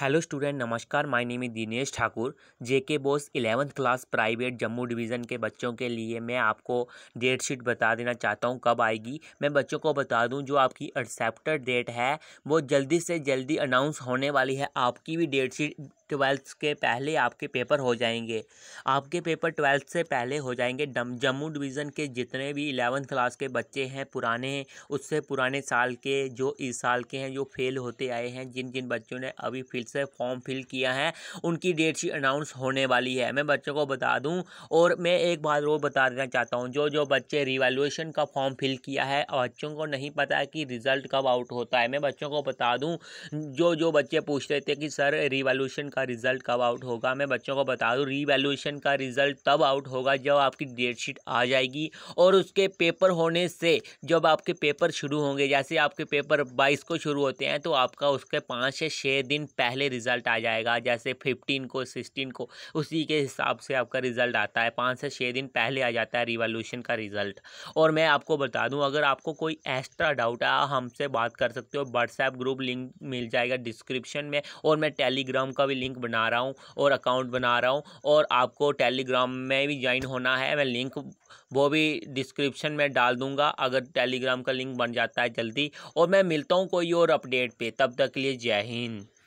hello student नमस्कार my name is Dinesh Thakur J K BOSE eleventh class private Jammu division के बच्चों के लिए मैं आपको डेट शीट बता देना चाहता हूं कब आएगी मैं बच्चों को बता दूं जो आपकी एक्सेप्टेड डेट है वो जल्दी से जल्दी अनाउंस होने वाली है आपकी भी डेट शीट ट्वेल्थ के पहले आपके पेपर हो जाएंगे आपके पेपर ट्वेल्थ से पहले हो जाएंगे जम्मू डिवीज़न के जितने भी इलेवंथ क्लास के बच्चे हैं पुराने हैं उससे पुराने साल के जो इस साल के हैं जो फेल होते आए हैं जिन जिन बच्चों ने अभी फिर से फॉर्म फिल किया है उनकी डेट शीट अनाउंस होने वाली है मैं बच्चों को बता दूँ और मैं एक बात वो बता देना चाहता हूँ जो जो बच्चे रिवेल्यूशन का फॉर्म फिल किया है बच्चों को नहीं पता कि रिज़ल्ट कब आउट होता है मैं बच्चों को बता दूँ जो जो बच्चे पूछ रहे थे कि सर रिवॉल्यूशन का का रिज़ल्ट कब आउट होगा मैं बच्चों को बता दूँ रीवैल्यूएशन का रिज़ल्ट तब आउट होगा जब आपकी डेट शीट आ जाएगी और उसके पेपर होने से जब आपके पेपर शुरू होंगे जैसे आपके पेपर बाईस को शुरू होते हैं तो आपका उसके पाँच से छः दिन पहले रिज़ल्ट आ जाएगा जैसे फिफ्टीन को सिक्सटीन को उसी के हिसाब से आपका रिज़ल्ट आता है पाँच से छः दिन पहले आ जाता है रिवॉल्यूशन का रिज़ल्ट और मैं आपको बता दूँ अगर आपको कोई एक्स्ट्रा डाउट है हमसे बात कर सकते हो व्हाट्सएप ग्रुप लिंक मिल जाएगा डिस्क्रिप्शन में और मैं टेलीग्राम का भी लिंक लिंक बना रहा हूँ और अकाउंट बना रहा हूँ और आपको टेलीग्राम में भी ज्वाइन होना है मैं लिंक वो भी डिस्क्रिप्शन में डाल दूंगा अगर टेलीग्राम का लिंक बन जाता है जल्दी और मैं मिलता हूँ कोई और अपडेट पर तब तक के लिए जय हिंद